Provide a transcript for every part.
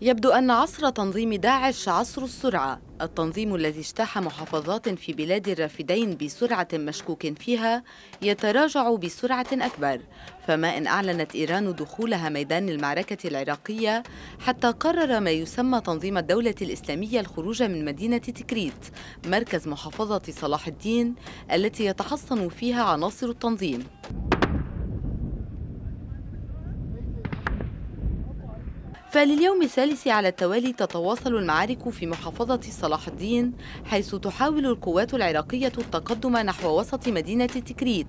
يبدو أن عصر تنظيم داعش عصر السرعة التنظيم الذي اجتاح محافظات في بلاد الرافدين بسرعة مشكوك فيها يتراجع بسرعة أكبر فما إن أعلنت إيران دخولها ميدان المعركة العراقية حتى قرر ما يسمى تنظيم الدولة الإسلامية الخروج من مدينة تكريت مركز محافظة صلاح الدين التي يتحصن فيها عناصر التنظيم فلليوم الثالث على التوالي تتواصل المعارك في محافظة صلاح الدين حيث تحاول القوات العراقية التقدم نحو وسط مدينة تكريت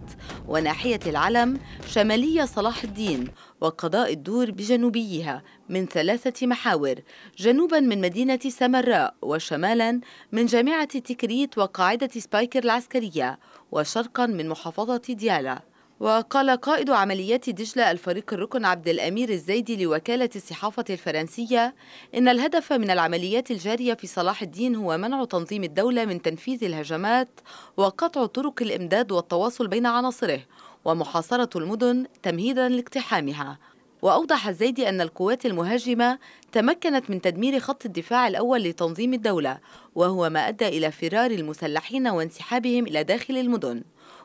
وناحية العلم شمالية صلاح الدين وقضاء الدور بجنوبيها من ثلاثة محاور جنوبا من مدينة سمراء وشمالا من جامعة تكريت وقاعدة سبايكر العسكرية وشرقا من محافظة ديالا وقال قائد عمليات دجلة الفريق الركن عبد الأمير الزيدي لوكالة الصحافة الفرنسية إن الهدف من العمليات الجارية في صلاح الدين هو منع تنظيم الدولة من تنفيذ الهجمات وقطع طرق الإمداد والتواصل بين عناصره ومحاصرة المدن تمهيدا لاقتحامها وأوضح الزيدي أن القوات المهاجمة تمكنت من تدمير خط الدفاع الأول لتنظيم الدولة وهو ما أدى إلى فرار المسلحين وانسحابهم إلى داخل المدن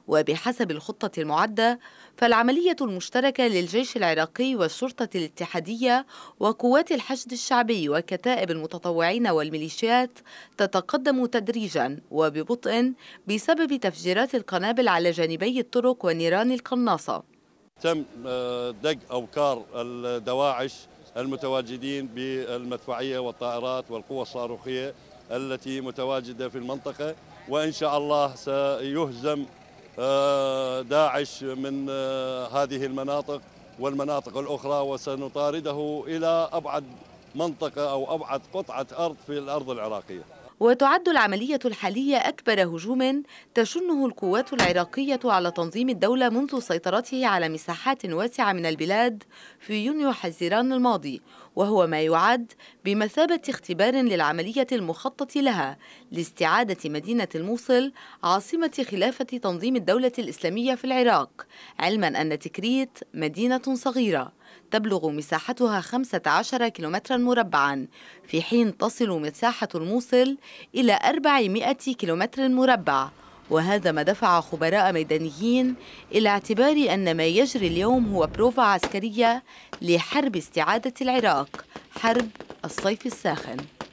وبحسب الخطة المعدة فالعملية المشتركة للجيش العراقي والشرطة الاتحادية وقوات الحشد الشعبي وكتائب المتطوعين والميليشيات تتقدم تدريجا وببطء بسبب تفجيرات القنابل على جانبي الطرق ونيران القناصة تم آه، دق أوكار الدواعش المتواجدين بالمدفعية والطائرات والقوى الصاروخية التي متواجدة في المنطقة وإن شاء الله سيهزم آه، داعش من آه، هذه المناطق والمناطق الأخرى وسنطارده إلى أبعد منطقة أو أبعد قطعة أرض في الأرض العراقية وتعد العملية الحالية أكبر هجوم تشنه القوات العراقية على تنظيم الدولة منذ سيطرته على مساحات واسعة من البلاد في يونيو حزيران الماضي وهو ما يعد بمثابة اختبار للعملية المخطط لها لاستعادة مدينة الموصل عاصمة خلافة تنظيم الدولة الإسلامية في العراق علما أن تكريت مدينة صغيرة تبلغ مساحتها 15 كيلومترا مربعا في حين تصل مساحة الموصل إلى 400 كيلومتر مربع وهذا ما دفع خبراء ميدانيين إلى اعتبار أن ما يجري اليوم هو بروفا عسكرية لحرب استعادة العراق حرب الصيف الساخن